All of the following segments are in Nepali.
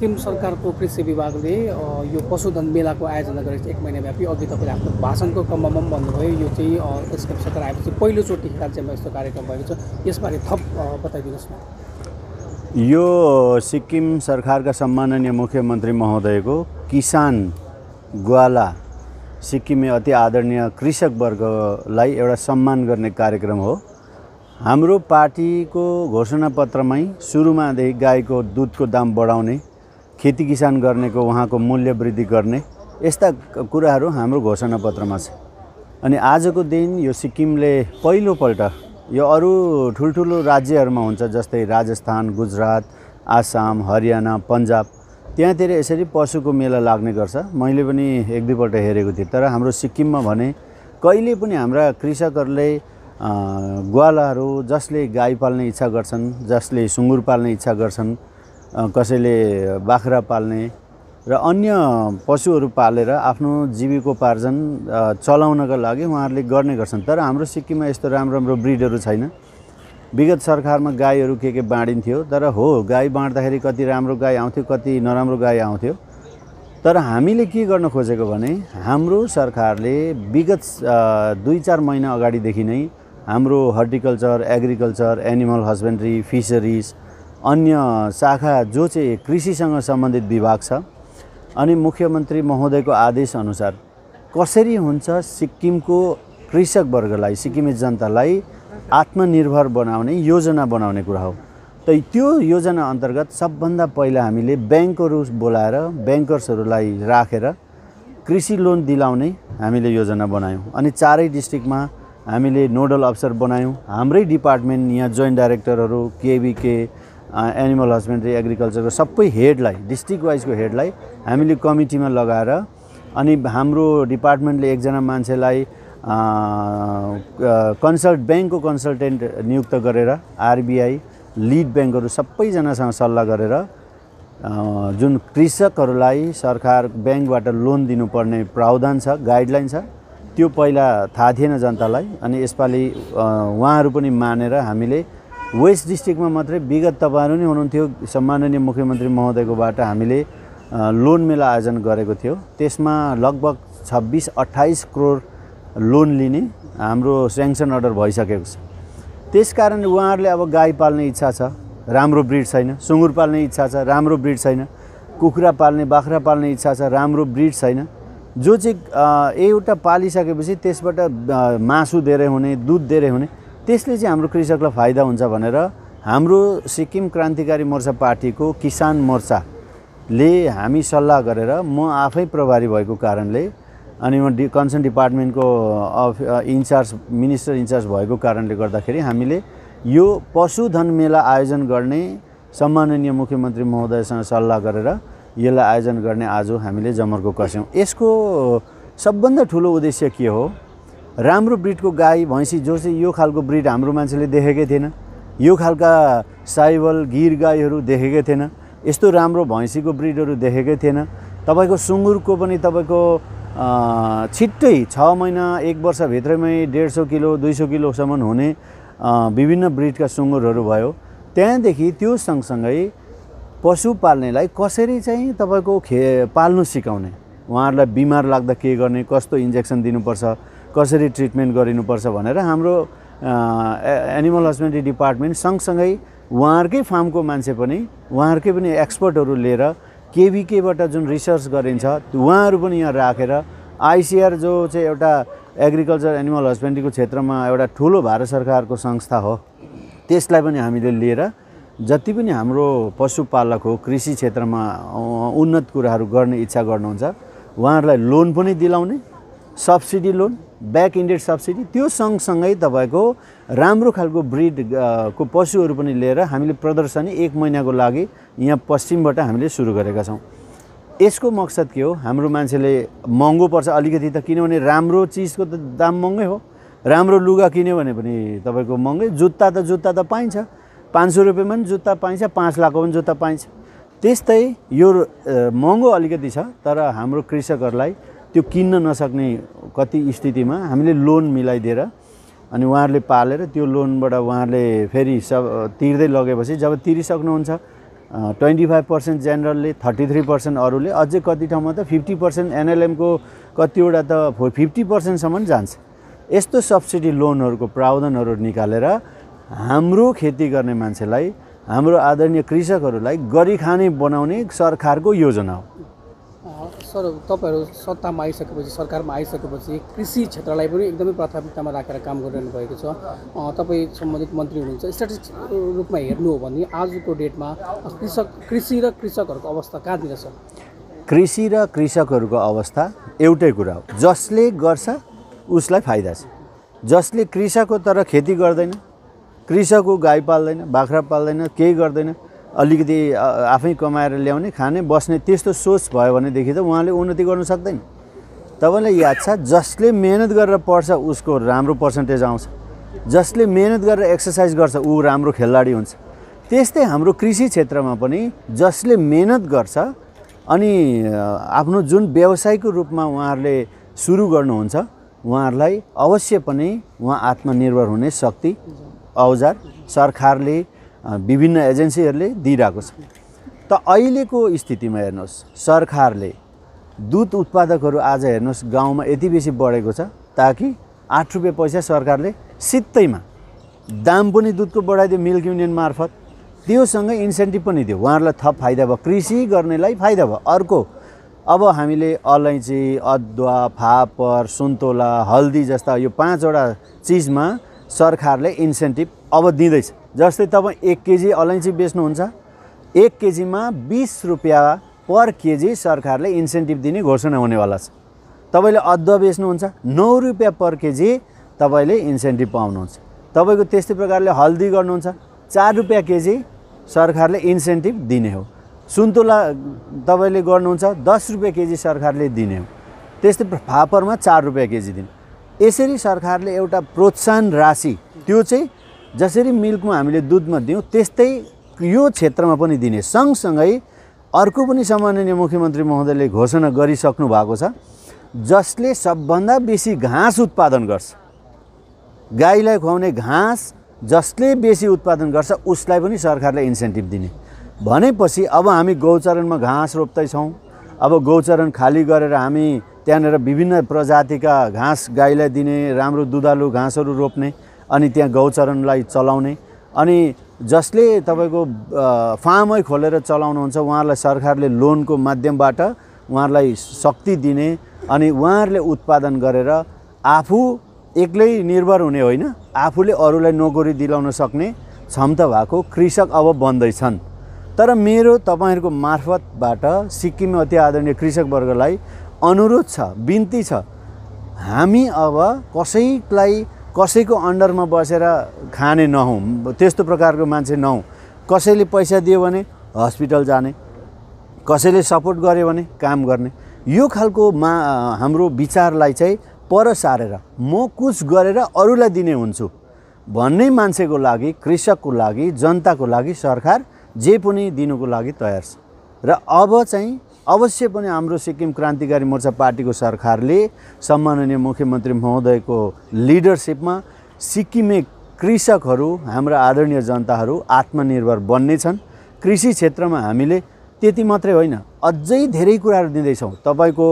सिक्किम सरकारको कृषि विभागले यो पशुधन मेलाको आयोजना गरेको छ एक महिनाव्यापी अघि तपाईँले आफ्नो भाषणको क्रममा पनि भन्नुभयो यो चाहिँ एसकेएम सरकार आएपछि पहिलोचोटि राज्यमा यस्तो कार्यक्रम भएको छ यसबारे थप बताइदिनुहोस् न यो सिक्किम सरकारका सम्माननीय मुख्यमन्त्री महोदयको किसान ग्वाला सिक्किमे अति आदरणीय कृषक वर्गलाई एउटा सम्मान गर्ने कार्यक्रम हो हाम्रो पार्टीको घोषणापत्रमै सुरुमादेखि गाईको दुधको दाम बढाउने खेती किसान गर्नेको उहाँको मूल्य वृद्धि गर्ने यस्ता कुराहरू हाम्रो घोषणापत्रमा छ अनि आजको दिन यो सिक्किमले पहिलोपल्ट यो अरू ठुल्ठुलो राज्यहरूमा हुन्छ जस्तै राजस्थान गुजरात आसाम हरियाणा पन्जाब त्यहाँतिर यसरी पशुको मेला लाग्ने गर्छ मैले पनि एक दुईपल्ट हेरेको थिएँ तर हाम्रो सिक्किममा भने कहिले पनि हाम्रा कृषकहरूले ग्वालाहरू जसले गाई पाल्ने इच्छा गर्छन् जसले सुँगुर पाल्ने इच्छा गर्छन् कसैले बाख्रा पाल्ने र अन्य पशुहरू पालेर आफ्नो जीविकोपार्जन चलाउनका लागि उहाँहरूले गर्ने गर्छन् तर हाम्रो सिक्किममा यस्तो राम्रो राम्रो ब्रिडहरू छैन विगत सरकारमा गाईहरू के के बाँडिन्थ्यो तर हो गाई बाँड्दाखेरि कति राम्रो गाई आउँथ्यो कति नराम्रो गाई आउँथ्यो तर हामीले के गर्न खोजेको भने हाम्रो सरकारले विगत दुई चार महिना अगाडिदेखि नै हाम्रो horticulture agriculture animal husbandry fisheries अन्य शाखा जो चाहिँ कृषिसँग सम्बन्धित विभाग छ अनि मुख्यमन्त्री महोदयको आदेश अनुसार कसरी हुन्छ सिक्किमको कृषकवर्गलाई सिक्किमे जनतालाई आत्मनिर्भर बनाउने योजना बनाउने कुरा हो त त्यो योजना अन्तर्गत सबभन्दा पहिला हामीले ब्याङ्कहरू बोलाएर ब्याङ्कर्सहरूलाई राखेर कृषि लोन दिलाउने हामीले योजना बनायौँ अनि चारै डिस्ट्रिक्टमा हामीले नोडल अफिसर बनायौँ हाम्रै डिपार्टमेन्ट यहाँ जोइन्ट डाइरेक्टरहरू केबीके एनिमल हस्बेन्ड्री एग्रिकल्चरको सबै हेडलाई डिस्ट्रिक्ट वाइजको हेडलाई हामीले कमिटीमा लगाएर अनि हाम्रो डिपार्टमेन्टले एकजना मान्छेलाई कन्सल्ट ब्याङ्कको कन्सल्टेन्ट नियुक्त गरेर आरबिआई लिड ब्याङ्कहरू सबैजनासँग सल्लाह गरेर जुन कृषकहरूलाई सरकार ब्याङ्कबाट लोन दिनुपर्ने प्रावधान छ गाइडलाइन छ त्यो पहिला थाहा थिएन जनतालाई अनि यसपालि उहाँहरू पनि मानेर हामीले वेस्ट डिस्ट्रिक्टमा मात्रै विगत तपाईँहरू नै हुनुहुन्थ्यो सम्माननीय मुख्यमन्त्री महोदयकोबाट हामीले लोन मेला आयोजन गरेको थियो त्यसमा लगभग छब्बिस अट्ठाइस करोड लोन लिने हाम्रो स्याङ्सन अर्डर भइसकेको छ त्यस कारण उहाँहरूले अब गाई पाल्ने इच्छा छ राम्रो ब्रिड छैन सुँगुर पाल्ने इच्छा छ राम्रो ब्रिड छैन कुखुरा पाल्ने बाख्रा पाल्ने इच्छा छ राम्रो ब्रिड छैन जो चाहिँ एउटा पालिसकेपछि त्यसबाट मासु धेरै हुने दुध धेरै हुने त्यसले चाहिँ हाम्रो कृषकलाई फाइदा हुन्छ भनेर हाम्रो सिक्किम क्रान्तिकारी मोर्चा पार्टीको किसान मोर्चाले हामी सल्लाह गरेर म आफै प्रभारी भएको कारणले अनि म डि कन्सर्न डिपार्टमेन्टको अफ इन्चार्ज मिनिस्टर इन्चार्ज भएको कारणले गर्दाखेरि हामीले यो पशुधन मेला आयोजन गर्ने सम्माननीय मुख्यमन्त्री महोदयसँग सल्लाह गरेर यसलाई आयोजन गर्ने आज हामीले जमर्को कस्यौँ यसको सबभन्दा ठुलो उद्देश्य के हो राम्रो ब्रिडको गाई भैँसी जो चाहिँ यो खालको ब्रिड हाम्रो मान्छेले देखेकै थिएन यो खालका साइबल गिर गाईहरू देखेकै थिएन यस्तो राम्रो भैँसीको ब्रिडहरू देखेकै थिएन तपाईँको सुँगुरको पनि तपाईँको छिट्टै छ महिना एक वर्षभित्रमै डेढ सौ किलो दुई सौ किलोसम्म हुने विभिन्न ब्रिडका सुँगुरहरू भयो त्यहाँदेखि त्यो सँगसँगै पशु पाल्नेलाई कसरी चाहिँ तपाईँको खे पाल्नु सिकाउने उहाँहरूलाई बिमार लाग्दा के गर्ने कस्तो इन्जेक्सन दिनुपर्छ कसरी ट्रिटमेन्ट गरिनुपर्छ भनेर हाम्रो एनिमल हस्बेन्ड्री डिपार्टमेन्ट सँगसँगै उहाँहरूकै फार्मको मान्छे पनि उहाँहरूकै पनि एक्सपर्टहरू लिएर केभिकेबाट जुन रिसर्च गरिन्छ उहाँहरू पनि यहाँ राखेर आइसिआर जो चाहिँ एउटा एग्रिकल्चर एनिमल हस्बेन्ड्रीको क्षेत्रमा एउटा ठुलो भारत सरकारको संस्था हो त्यसलाई पनि हामीले लिएर जति पनि हाम्रो पशुपालक हो कृषि क्षेत्रमा उन्नत कुराहरू गर्ने इच्छा गर्नुहुन्छ उहाँहरूलाई लोन पनि दिलाउने subsidy loan back ended subsidy त्यो सँगसँगै तपाईँको राम्रो खालको ब्रिड को पशुहरू पनि लिएर हामीले प्रदर्शनी एक महिनाको लागि यहाँ पश्चिमबाट हामीले सुरु गरेका छौँ यसको मकसद के हो हाम्रो मान्छेले महँगो पर्छ अलिकति त किनभने राम्रो चिजको त दाम महँगै हो राम्रो लुगा किन्यो भने पनि तपाईँको महँगै जुत्ता त जुत्ता त पाइन्छ पाँच सौ रुपियाँमा पनि जुत्ता पाइन्छ पाँच लाखको पनि जुत्ता पाइन्छ त्यस्तै यो महँगो अलिकति छ तर हाम्रो कृषकहरूलाई त्यो किन्न नसक्ने कति स्थितिमा हामीले लोन मिलाइदिएर अनि उहाँहरूले पालेर त्यो लोनबाट उहाँहरूले फेरि सब तिर्दै लगेपछि जब तिरिसक्नुहुन्छ ट्वेन्टी फाइभ पर्सेन्ट जेनरलले थर्टी थ्री पर्सेन्ट अरूले अझै कति ठाउँमा त फिफ्टी पर्सेन्ट एनएलएमको कतिवटा त फो फिफ्टी पर्सेन्टसम्म जान्छ यस्तो सब्सिडी लोनहरूको प्रावधानहरू निकालेर हाम्रो खेती गर्ने मान्छेलाई हाम्रो आदरणीय कृषकहरूलाई गरिखाने बनाउने सरकारको योजना हो सर तपाईँहरू सत्तामा आइसकेपछि सरकारमा आइसकेपछि कृषि क्षेत्रलाई पनि एकदमै प्राथमिकतामा राखेर काम गरिरहनु भएको छ तपाईँ सम्बन्धित मन्त्री हुनुहुन्छ स्ट्याटिस्टिक रूपमा हेर्नु हो भने आजको डेटमा कृषक कृषि र कृषकहरूको अवस्था कहाँनिर छ कृषि र कृषकहरूको अवस्था एउटै कुरा हो जसले गर्छ उसलाई फाइदा छ जसले कृषकको तर खेती गर्दैन कृषकको गाई पाल्दैन बाख्रा पाल्दैन केही गर्दैन अलिकति आफै कमाएर ल्याउने खाने बस्ने त्यस्तो सोच भयो भनेदेखि त उहाँले उन्नति गर्नु सक्दैन तपाईँलाई याद छ जसले मेहनत गरेर पढ्छ उसको राम्रो पर्सेन्टेज आउँछ जसले मेहनत गरेर एक्सर्साइज गर्छ ऊ राम्रो खेलाडी हुन्छ त्यस्तै हाम्रो कृषि क्षेत्रमा पनि जसले मेहनत गर्छ अनि आफ्नो जुन व्यवसायको रूपमा उहाँहरूले सुरु गर्नुहुन्छ उहाँहरूलाई अवश्य पनि उहाँ आत्मनिर्भर हुने शक्ति औजार सरकारले विभिन्न एजेन्सीहरूले दिइरहेको छ त अहिलेको स्थितिमा हेर्नुहोस् सरकारले दुध उत्पादकहरू आज हेर्नुहोस् गाउँमा यति बेसी बढेको छ ताकि आठ रुपियाँ पैसा सरकारले सित्तैमा दाम पनि दुधको बढाइदियो मिल्क युनियन मार्फत त्योसँग इन्सेन्टिभ पनि दियो उहाँहरूलाई थप फाइदा भयो कृषि गर्नेलाई फाइदा भयो अर्को अब हामीले अलैँची अदुवा फापर सुन्तोला हल्दी जस्ता यो पाँचवटा चिजमा सरकारले इन्सेन्टिभ अब दिँदैछ जस्तै तपाईँ एक केजी अलैँची बेच्नुहुन्छ एक केजीमा बिस रुपियाँ पर केजी सरकारले इन्सेन्टिभ दिने घोषणा हुनेवाला छ तपाईँले अदुवा बेच्नुहुन्छ नौ रुपियाँ पर केजी तपाईँले इन्सेन्टिभ पाउनुहुन्छ तपाईँको त्यस्तै प्रकारले हल्दी गर्नुहुन्छ चार रुपियाँ केजी सरकारले इन्सेन्टिभ दिने हो सुन्तुला तपाईँले गर्नुहुन्छ दस रुपियाँ केजी सरकारले दिने हो त्यस्तै फापरमा चार रुपियाँ केजी दिने यसरी सरकारले एउटा प्रोत्साहन राशि त्यो चाहिँ जसरी मिल्कमा हामीले दुधमा दियौँ त्यस्तै यो क्षेत्रमा पनि दिने सँगसँगै अर्को पनि सम्माननीय मुख्यमन्त्री महोदयले घोषणा गरिसक्नु भएको छ जसले सबभन्दा बेसी घाँस उत्पादन गर्छ गाईलाई खुवाउने घाँस जसले बेसी उत्पादन गर्छ उसलाई पनि सरकारले इन्सेन्टिभ दिने भनेपछि अब हामी गौचरणमा घाँस रोप्दैछौँ अब गौचरण खाली गरेर हामी त्यहाँनिर विभिन्न प्रजातिका घाँस गाईलाई दिने राम्रो दुधालु घाँसहरू रोप्ने अनि त्यहाँ गौचरणलाई चलाउने अनि जसले तपाईँको फार्मै खोलेर चलाउनुहुन्छ उहाँहरूलाई सरकारले लोनको माध्यमबाट उहाँहरूलाई शक्ति दिने अनि उहाँहरूले उत्पादन गरेर आफू एक्लै निर्भर हुने होइन आफूले अरूलाई नोकरी दिलाउन सक्ने क्षमता भएको कृषक अब बन्दैछन् तर मेरो तपाईँहरूको मार्फतबाट सिक्किम अति आदरणीय कृषकवर्गलाई अनुरोध छ बिन्ती छ हामी अब कसैलाई कसैको अन्डरमा बसेर खाने नहौँ त्यस्तो प्रकारको मान्छे नहौँ कसैले पैसा दियो भने हस्पिटल जाने कसैले सपोर्ट गर्यो भने काम गर्ने यो खालको मा हाम्रो विचारलाई चाहिँ पर सारेर म कुछ गरेर अरूलाई दिने हुन्छु भन्ने मान्छेको लागि कृषकको लागि जनताको लागि सरकार जे पनि दिनुको लागि तयार छ र अब चाहिँ अवश्य पनि हाम्रो सिक्किम क्रान्तिकारी मोर्चा पार्टीको सरकारले सम्माननीय मुख्यमन्त्री महोदयको लिडरसिपमा सिक्किमे कृषकहरू हाम्रा आदरणीय जनताहरू आत्मनिर्भर बन्नेछन् कृषि क्षेत्रमा हामीले त्यति मात्रै होइन अझै धेरै कुराहरू दिँदैछौँ तपाईँको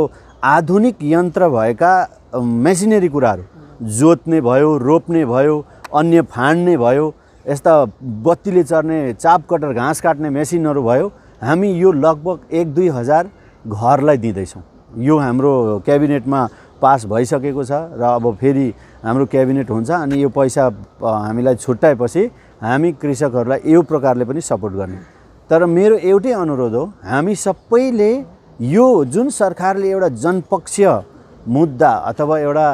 आधुनिक यन्त्र भएका मेसिनेरी कुराहरू जोत्ने भयो रोप्ने भयो अन्य फाँड्ने भयो यस्ता बत्तीले चर्ने चाप कटर घाँस काट्ने मेसिनहरू भयो हामी यो लगभग एक दुई हजार घरलाई दिँदैछौँ यो हाम्रो क्याबिनेटमा पास भइसकेको छ र अब फेरि हाम्रो क्याबिनेट हुन्छ अनि यो पैसा हामीलाई छुट्याएपछि हामी कृषकहरूलाई यो प्रकारले पनि सपोर्ट गर्ने तर मेरो एउटै अनुरोध हो हामी सबैले यो जुन सरकारले एउटा जनपक्षीय मुद्दा अथवा एउटा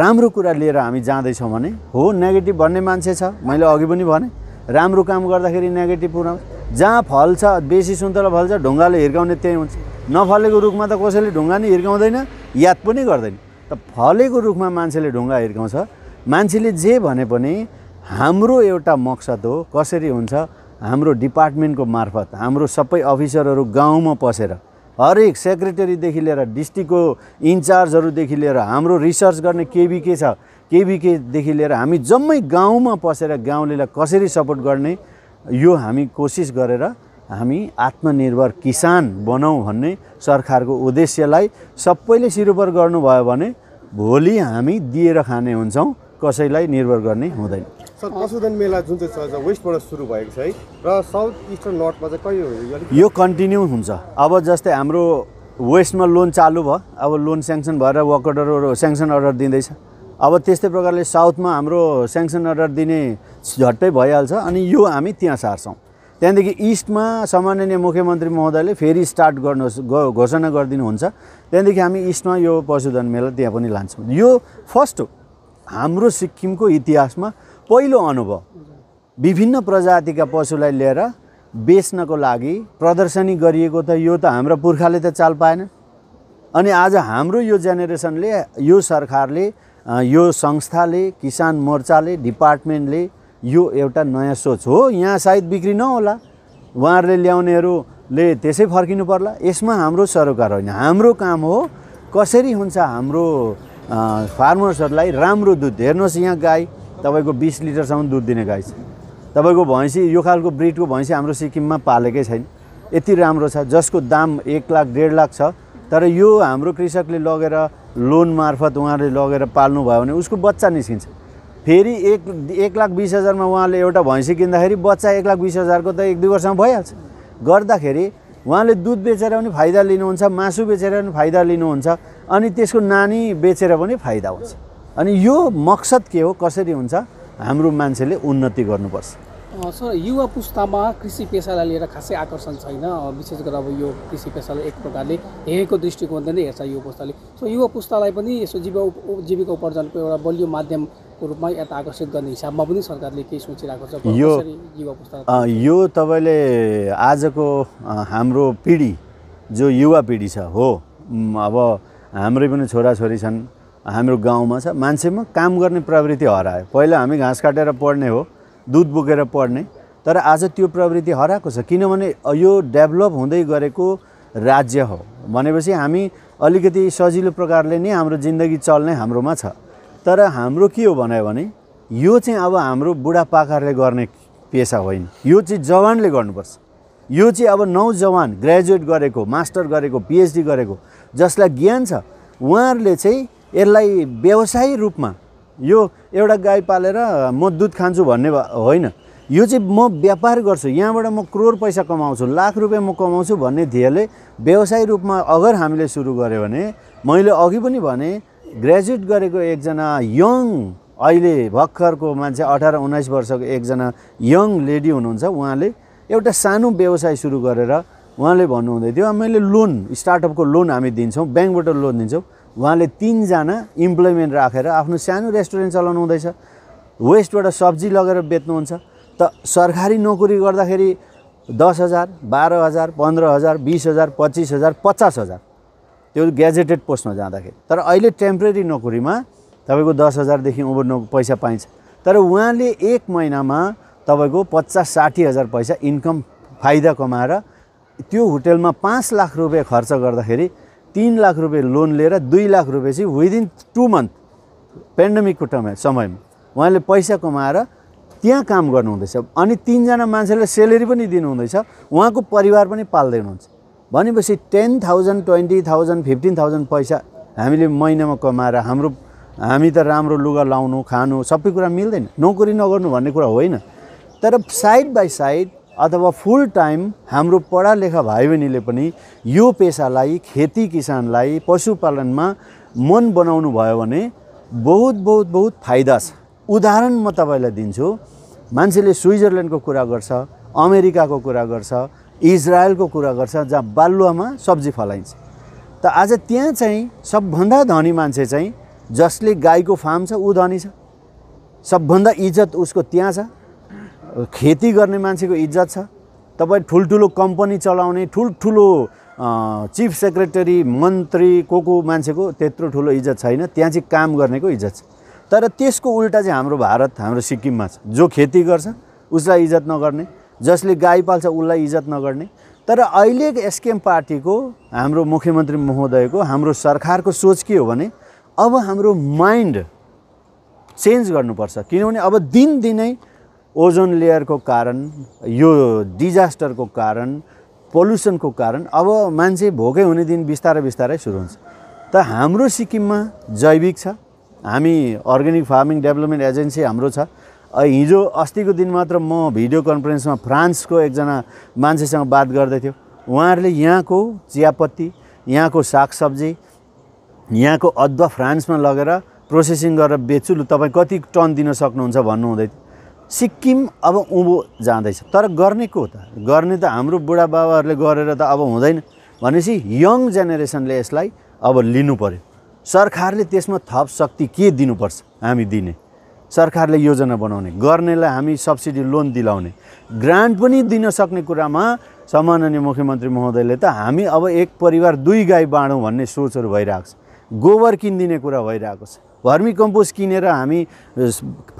राम्रो कुरा लिएर हामी जाँदैछौँ भने हो नेगेटिभ भन्ने मान्छे छ मैले अघि पनि भनेँ राम्रो काम गर्दाखेरि नेगेटिभ पुऱ्याउँछ जहाँ फल्छ बेसी सुन्तला फल्छ ढुङ्गाले हिर्काउने त्यही हुन्छ नफलेको रुखमा त कसैले ढुङ्गा नि हिर्काउँदैन याद पनि गर्दैन त फलेको रुखमा मान्छेले ढुङ्गा हिर्काउँछ मान्छेले जे भने पनि हाम्रो एउटा मकसद हो कसरी हुन्छ हाम्रो डिपार्टमेन्टको मार्फत हाम्रो सबै अफिसरहरू गाउँमा पसेर हरेक सेक्रेटरीदेखि लिएर डिस्ट्रिक्टको इन्चार्जहरूदेखि लिएर हाम्रो रिसर्च गर्ने केबी के छ केभिकेदेखि लिएर हामी जम्मै गाउँमा पसेर गाउँलेलाई कसरी सपोर्ट गर्ने यो हामी कोसिस गरेर हामी आत्मनिर्भर किसान बनाउँ भन्ने सरकारको उद्देश्यलाई सबैले सिरोपर गर्नुभयो भने भोलि हामी दिएर खाने हुन्छौँ कसैलाई निर्भर गर्ने हुँदैन सर पशुधन मेला जुन चाहिँ छ वेस्टबाट सुरु भएको छ है र साउथ इस्टर्न नर्थमा चाहिँ कहिले यो कन्टिन्यू हुन्छ अब जस्तै हाम्रो वेस्टमा लोन चालु भयो अब लोन स्याङ्सन भएर वर्क अर्डर स्याङ्सन अर्डर दिँदैछ अब त्यस्तै प्रकारले साउथमा हाम्रो स्याङ्सन अर्डर दिने झट्टै भइहाल्छ अनि यो हामी त्यहाँ सार्छौँ त्यहाँदेखि इस्टमा सामान्य मुख्यमन्त्री महोदयले फेरि स्टार्ट गर्नु घोषणा गरिदिनुहुन्छ त्यहाँदेखि हामी इस्टमा यो पशुधन मेला त्यहाँ पनि लान्छौँ यो फर्स्ट हाम्रो सिक्किमको इतिहासमा पहिलो अनुभव विभिन्न प्रजातिका पशुलाई लिएर बेच्नको लागि प्रदर्शनी गरिएको त यो त हाम्रो पुर्खाले त चाल पाएन अनि आज हाम्रो यो जेनेरेसनले यो सरकारले यो संस्थाले किसान मोर्चाले डिपार्टमेन्टले यो एउटा नयाँ सोच हो यहाँ सायद बिक्री नहोला उहाँहरूले ल्याउनेहरूले त्यसै फर्किनु पर्ला यसमा हाम्रो सरोकार होइन हाम्रो काम हो कसरी हुन्छ हाम्रो फार्मर्सहरूलाई राम्रो दुध हेर्नुहोस् यहाँ गाई तपाईँको बिस लिटरसम्म दुध दिने गाई छ तपाईँको भैँसी यो खालको ब्रिडको भैँसी हाम्रो सिक्किममा पालेकै छैन यति राम्रो छ जसको दाम एक लाख डेढ लाख छ तर यो हाम्रो कृषकले लगेर लोन मार्फत उहाँले लगेर पाल्नुभयो भने उसको बच्चा निस्किन्छ फेरि एक एक लाख बिस हजारमा उहाँले एउटा भैँसी किन्दाखेरि बच्चा एक लाख बिस हजारको त एक दुई वर्षमा भइहाल्छ गर्दाखेरि उहाँले दुध बेचेर पनि फाइदा लिनुहुन्छ मासु बेचेर पनि फाइदा लिनुहुन्छ अनि त्यसको नानी बेचेर पनि फाइदा हुन्छ अनि यो मकसद के हो कसरी हुन्छ हाम्रो मान्छेले उन्नति गर्नुपर्छ सर युवा पुस्तामा कृषि पेसालाई लिएर खासै आकर्षण छैन विशेष गरेर अब यो कृषि पेसालाई एक प्रकारले हेरेको दृष्टिकोणले नै हेर्छ युवा पुस्ताले सो युवा पुस्तालाई पनि यसो जीव जीविका उपार्जनको एउटा बलियो माध्यमको रूपमा यता आकर्षित गर्ने हिसाबमा पनि सरकारले केही सोचिरहेको छ यो युवा पुस्ता यो तपाईँले आजको हाम्रो पिँढी जो युवा पिँढी छ हो अब हाम्रै पनि छोराछोरी छन् हाम्रो गाउँमा छ मान्छेमा काम गर्ने प्रवृत्ति हरायो पहिला हामी घाँस काटेर पढ्ने हो दुध बोकेर पढ्ने तर आज त्यो प्रवृत्ति हराएको छ किनभने यो डेभलप हुँदै गरेको राज्य हो भनेपछि हामी अलिकति सजिलो प्रकारले नै हाम्रो जिन्दगी चल्ने हाम्रोमा छ तर हाम्रो के हो भन्यो भने यो चाहिँ अब हाम्रो बुढापाकाहरूले गर्ने पेसा होइन यो चाहिँ जवानले गर्नुपर्छ यो चाहिँ अब नौ जवान ग्रेजुएट गरेको मास्टर गरेको पिएचडी गरेको जसलाई ज्ञान छ उहाँहरूले चाहिँ यसलाई व्यवसायी रूपमा यो एउटा गाई पालेर म दुध खान्छु भन्ने होइन यो चाहिँ म व्यापार गर्छु यहाँबाट म करोड पैसा कमाउँछु लाख रुपियाँ म कमाउँछु भन्ने ध्येयले व्यवसाय रूपमा अगर हामीले सुरु गऱ्यो भने मैले अघि पनि भने ग्रेजुएट गरेको एकजना यङ अहिले भर्खरको मान्छे अठार उन्नाइस वर्षको एकजना यङ लेडी हुनुहुन्छ उहाँले एउटा सानो व्यवसाय सुरु गरेर उहाँले भन्नुहुँदै थियो मैले लोन स्टार्टअपको लोन हामी दिन्छौँ ब्याङ्कबाट लोन दिन्छौँ उहाँले तिनजना इम्प्लोइमेन्ट राखेर आफ्नो सानो रेस्टुरेन्ट चलाउनु हुँदैछ वेस्टबाट सब्जी लगेर बेच्नुहुन्छ त सरकारी नोकरी गर्दाखेरि दस हजार बाह्र हजार पन्ध्र हजार बिस हजार पच्चिस हजार पचास हजार त्यो ग्याजेटेड पोस्टमा जाँदाखेरि तर अहिले टेम्परेरी नोकरीमा तपाईँको दस हजारदेखि उँभो नो पैसा पाइन्छ तर उहाँले एक महिनामा तपाईँको पचास साठी हजार पैसा इन्कम फाइदा कमाएर त्यो होटेलमा पाँच लाख रुपियाँ खर्च गर्दाखेरि तिन लाख रुपियाँ लोन लिएर दुई लाख रुपियाँ चाहिँ विदिन टु मन्थ पेन्डेमिकको टाइम समयमा उहाँले पैसा कमाएर त्यहाँ काम गर्नुहुँदैछ अनि तिनजना मान्छेलाई सेलेरी पनि दिनुहुँदैछ उहाँको परिवार पनि पाल्दै हुनुहुन्छ भनेपछि ten thousand twenty thousand fifteen thousand पैसा हामीले महिनामा कमाएर हाम्रो हामी त राम्रो लुगा लाउनु खानु सबै कुरा मिल्दैन नोकरी नगर्नु भन्ने कुरा होइन तर साइड बाई साइड अथवा फुल टाइम हाम्रो पढालेखा भाइ बहिनीले पनि यो पेसालाई खेती किसानलाई पशुपालनमा मन बनाउनु भयो भने बहुत बहुत बहुत फाइदा छ उदाहरण म तपाईँलाई दिन्छु मान्छेले स्विजरल्यान्डको कुरा गर्छ अमेरिकाको कुरा गर्छ इजरायलको कुरा गर्छ जहाँ बालुवामा सब्जी फलाइन्छ त आज त्यहाँ चाहिँ सबभन्दा धनी मान्छे चाहिँ जसले गाईको फार्म छ ऊ धनी छ सबभन्दा इज्जत उसको त्यहाँ छ खेती गर्ने मान्छेको इज्जत छ तपाईँ ठुल्ठुलो कम्पनी चलाउने ठुल्ठुलो चिफ सेक्रेटरी मन्त्री को को मान्छेको त्यत्रो ठुलो इज्जत छैन त्यहाँ चाहिँ काम गर्नेको इज्जत छ तर त्यसको उल्टा चाहिँ हाम्रो भारत हाम्रो सिक्किममा छ जो खेती गर्छ उसलाई इज्जत नगर्ने जसले गाई पाल्छ उसलाई इज्जत नगर्ने तर अहिले एसकेएम पार्टीको हाम्रो मुख्यमन्त्री महोदयको हाम्रो सरकारको सोच के हो भने अब हाम्रो माइन्ड चेन्ज गर्नुपर्छ किनभने अब दिनदिनै ओजोन लेयरको कारण यो डिजास्टरको कारण पल्युसनको कारण अब मान्छे भोकै हुने दिन बिस्तारै बिस्तारै सुरु हुन्छ त हाम्रो सिक्किममा जैविक छ हामी अर्ग्यानिक फार्मिङ डेभलपमेन्ट एजेन्सी हाम्रो छ हिजो अस्तिको दिन मात्र म भिडियो कन्फरेन्समा फ्रान्सको एकजना मान्छेसँग बात गर्दै थियो उहाँहरूले यहाँको चियापत्ती यहाँको सागसब्जी यहाँको अदुवा फ्रान्समा लगेर प्रोसेसिङ गरेर बेच्छु लु तपाईँ कति टन दिन सक्नुहुन्छ भन्नुहुँदै थियो सिक्किम अब उँभो जाँदैछ तर गर्ने को त गर्ने त हाम्रो बुढाबाबाहरूले गरेर त अब हुँदैन भनेपछि यङ जेनेरेसनले यसलाई अब लिनु पऱ्यो सरकारले त्यसमा थप शक्ति के दिनुपर्छ हामी दिने सरकारले योजना बनाउने गर्नेलाई हामी सब्सिडी लोन दिलाउने ग्रान्ट पनि दिन सक्ने कुरामा सम्माननीय मुख्यमन्त्री महोदयले त हामी अब एक परिवार दुई गाई बाँडौँ भन्ने सोचहरू भइरहेको छ गोबर किनिदिने कुरा भइरहेको छ भर्मी कम्पोस्ट किनेर हामी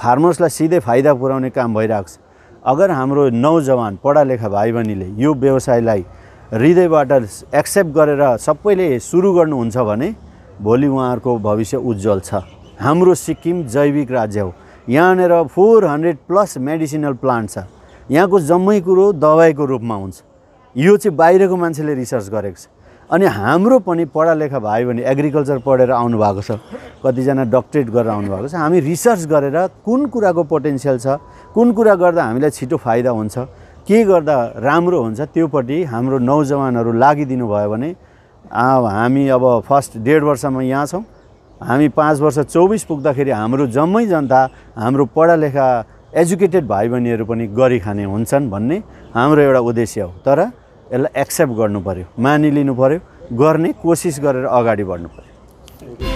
फार्मर्सलाई सिधै फाइदा पुर्याउने काम भइरहेको छ अगर हाम्रो नौजवान पढालेखा भाइ बहिनीले यो व्यवसायलाई हृदयबाट एक्सेप्ट गरेर सबैले सुरु गर्नुहुन्छ भने भोलि उहाँहरूको भविष्य उज्जवल छ हाम्रो सिक्किम जैविक राज्य हो यहाँनिर four hundred plus medicinal plant छ यहाँको जम्मै कुरो दबाईको रूपमा हुन्छ यो चाहिँ बाहिरको मान्छेले रिसर्च गरेको छ अनि हाम्रो पनि पढालेखा भाइ भने एग्रिकल्चर पढेर आउनुभएको छ कतिजना डक्टरेट गरेर आउनुभएको छ हामी रिसर्च गरेर कुन कुराको पोटेन्सियल छ कुन कुरा गर्दा हामीलाई छिटो फाइदा हुन्छ के गर्दा राम्रो हुन्छ त्योपट्टि हाम्रो नौजवानहरू लागिदिनु भयो भने हामी अब फर्स्ट डेढ वर्षमा यहाँ छौँ हामी पाँच वर्ष चौबिस पुग्दाखेरि हाम्रो जम्मै जनता हाम्रो पढालेखा एजुकेटेड भाइ बहिनीहरू पनि गरिखाने हुन्छन् भन्ने हाम्रो एउटा उद्देश्य हो तर यसलाई एक्सेप्ट गर्नु पऱ्यो मानिलिनु पऱ्यो गर्ने कोसिस गरेर अगाडि बढ्नु पऱ्यो